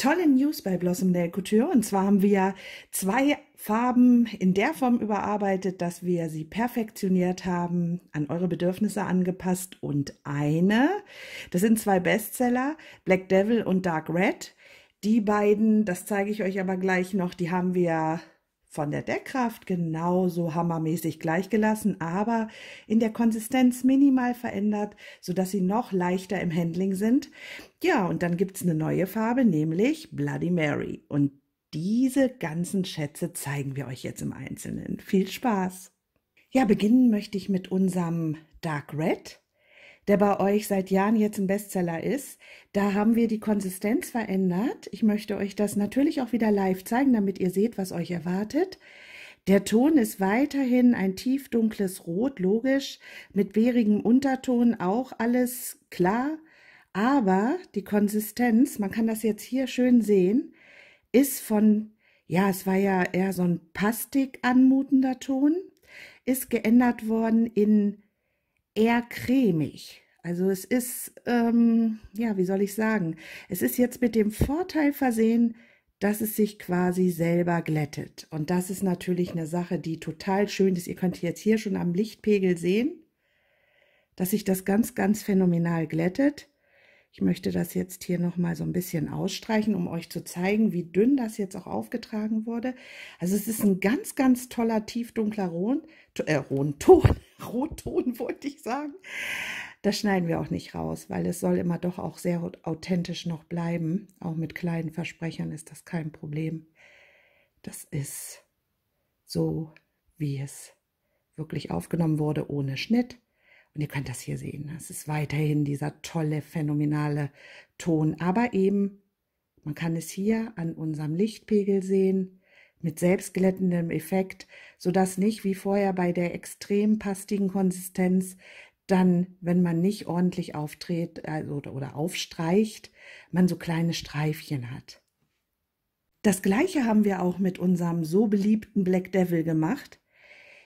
tolle News bei Blossom Nail Couture. Und zwar haben wir zwei Farben in der Form überarbeitet, dass wir sie perfektioniert haben, an eure Bedürfnisse angepasst. Und eine, das sind zwei Bestseller, Black Devil und Dark Red. Die beiden, das zeige ich euch aber gleich noch, die haben wir von der Deckkraft genauso hammermäßig gleichgelassen, aber in der Konsistenz minimal verändert, sodass sie noch leichter im Handling sind. Ja, und dann gibt es eine neue Farbe, nämlich Bloody Mary. Und diese ganzen Schätze zeigen wir euch jetzt im Einzelnen. Viel Spaß! Ja, beginnen möchte ich mit unserem Dark Red der bei euch seit Jahren jetzt ein Bestseller ist. Da haben wir die Konsistenz verändert. Ich möchte euch das natürlich auch wieder live zeigen, damit ihr seht, was euch erwartet. Der Ton ist weiterhin ein tiefdunkles Rot, logisch, mit bärigem Unterton auch alles klar. Aber die Konsistenz, man kann das jetzt hier schön sehen, ist von, ja, es war ja eher so ein pastig anmutender Ton, ist geändert worden in eher cremig. Also es ist, ähm, ja, wie soll ich sagen, es ist jetzt mit dem Vorteil versehen, dass es sich quasi selber glättet. Und das ist natürlich eine Sache, die total schön ist. Ihr könnt jetzt hier schon am Lichtpegel sehen, dass sich das ganz, ganz phänomenal glättet. Ich möchte das jetzt hier noch mal so ein bisschen ausstreichen, um euch zu zeigen, wie dünn das jetzt auch aufgetragen wurde. Also es ist ein ganz, ganz toller, tiefdunkler Rot, äh, Rotton, Rotton wollte ich sagen. Das schneiden wir auch nicht raus, weil es soll immer doch auch sehr authentisch noch bleiben. Auch mit kleinen Versprechern ist das kein Problem. Das ist so, wie es wirklich aufgenommen wurde, ohne Schnitt. Und ihr könnt das hier sehen. Es ist weiterhin dieser tolle, phänomenale Ton. Aber eben, man kann es hier an unserem Lichtpegel sehen, mit selbstglättendem Effekt, sodass nicht wie vorher bei der extrem pastigen Konsistenz dann, wenn man nicht ordentlich auftritt also, oder, oder aufstreicht, man so kleine Streifchen hat. Das gleiche haben wir auch mit unserem so beliebten Black Devil gemacht.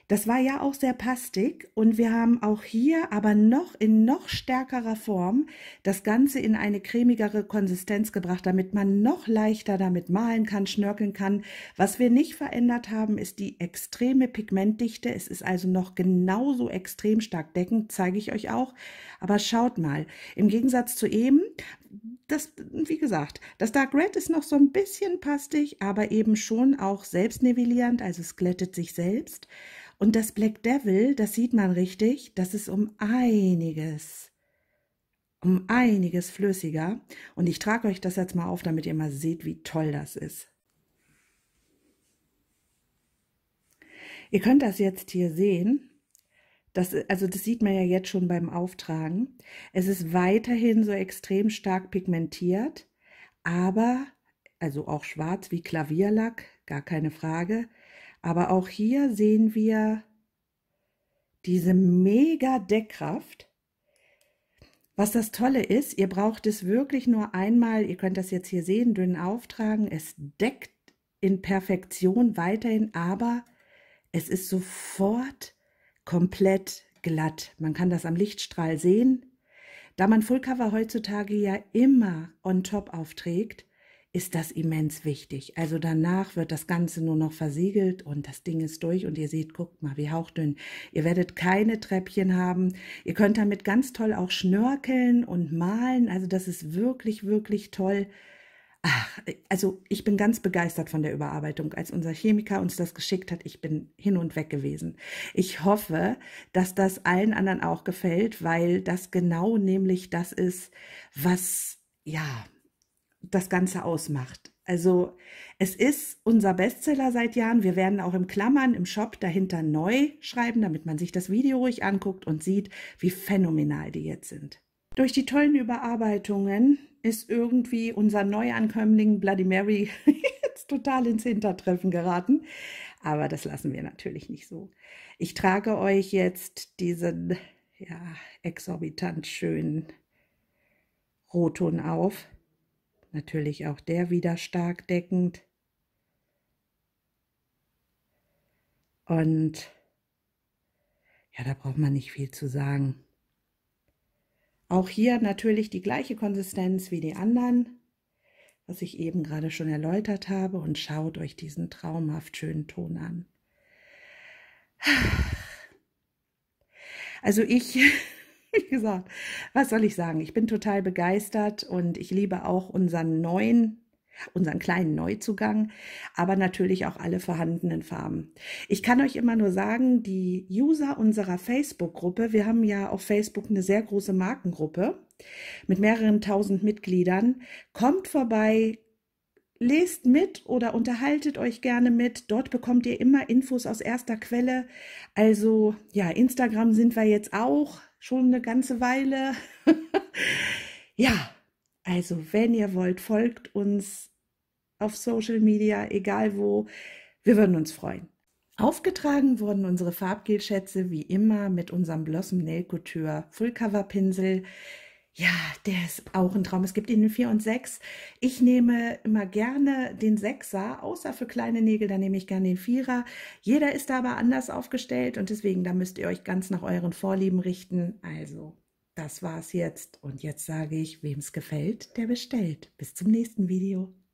Das war ja auch sehr pastig und wir haben auch hier aber noch in noch stärkerer Form das Ganze in eine cremigere Konsistenz gebracht, damit man noch leichter damit malen kann, schnörkeln kann. Was wir nicht verändert haben, ist die extreme Pigmentdichte. Es ist also noch genauso extrem stark deckend, zeige ich euch auch. Aber schaut mal, im Gegensatz zu eben, das, wie gesagt, das Dark Red ist noch so ein bisschen pastig, aber eben schon auch selbstnivellierend, also es glättet sich selbst. Und das Black Devil, das sieht man richtig, das ist um einiges, um einiges flüssiger. Und ich trage euch das jetzt mal auf, damit ihr mal seht, wie toll das ist. Ihr könnt das jetzt hier sehen. Das, also das sieht man ja jetzt schon beim Auftragen. Es ist weiterhin so extrem stark pigmentiert, aber, also auch schwarz wie Klavierlack, gar keine Frage, aber auch hier sehen wir diese mega Deckkraft. Was das Tolle ist, ihr braucht es wirklich nur einmal, ihr könnt das jetzt hier sehen, dünn auftragen. Es deckt in Perfektion weiterhin, aber es ist sofort komplett glatt. Man kann das am Lichtstrahl sehen. Da man Fullcover heutzutage ja immer on top aufträgt, ist das immens wichtig. Also danach wird das Ganze nur noch versiegelt und das Ding ist durch und ihr seht, guckt mal, wie hauchdünn. Ihr werdet keine Treppchen haben. Ihr könnt damit ganz toll auch schnörkeln und malen. Also das ist wirklich, wirklich toll. Ach, also ich bin ganz begeistert von der Überarbeitung. Als unser Chemiker uns das geschickt hat, ich bin hin und weg gewesen. Ich hoffe, dass das allen anderen auch gefällt, weil das genau nämlich das ist, was, ja, das Ganze ausmacht. Also es ist unser Bestseller seit Jahren. Wir werden auch im Klammern im Shop dahinter neu schreiben, damit man sich das Video ruhig anguckt und sieht, wie phänomenal die jetzt sind. Durch die tollen Überarbeitungen ist irgendwie unser Neuankömmling Bloody Mary jetzt total ins Hintertreffen geraten. Aber das lassen wir natürlich nicht so. Ich trage euch jetzt diesen ja, exorbitant schönen Rotton auf. Natürlich auch der wieder stark deckend. Und ja, da braucht man nicht viel zu sagen. Auch hier natürlich die gleiche Konsistenz wie die anderen, was ich eben gerade schon erläutert habe. Und schaut euch diesen traumhaft schönen Ton an. Also ich wie gesagt, was soll ich sagen? Ich bin total begeistert und ich liebe auch unseren neuen unseren kleinen Neuzugang, aber natürlich auch alle vorhandenen Farben. Ich kann euch immer nur sagen, die User unserer Facebook-Gruppe, wir haben ja auf Facebook eine sehr große Markengruppe mit mehreren tausend Mitgliedern, kommt vorbei, lest mit oder unterhaltet euch gerne mit. Dort bekommt ihr immer Infos aus erster Quelle. Also ja, Instagram sind wir jetzt auch schon eine ganze Weile. ja, also wenn ihr wollt, folgt uns auf Social Media, egal wo. Wir würden uns freuen. Aufgetragen wurden unsere Farbgelschätze wie immer mit unserem Blossom Nail Couture Full Cover Pinsel. Ja, der ist auch ein Traum. Es gibt ihn in 4 und 6. Ich nehme immer gerne den 6er, außer für kleine Nägel, da nehme ich gerne den 4er. Jeder ist da aber anders aufgestellt und deswegen, da müsst ihr euch ganz nach euren Vorlieben richten. Also, das war's jetzt. Und jetzt sage ich, wem es gefällt, der bestellt. Bis zum nächsten Video.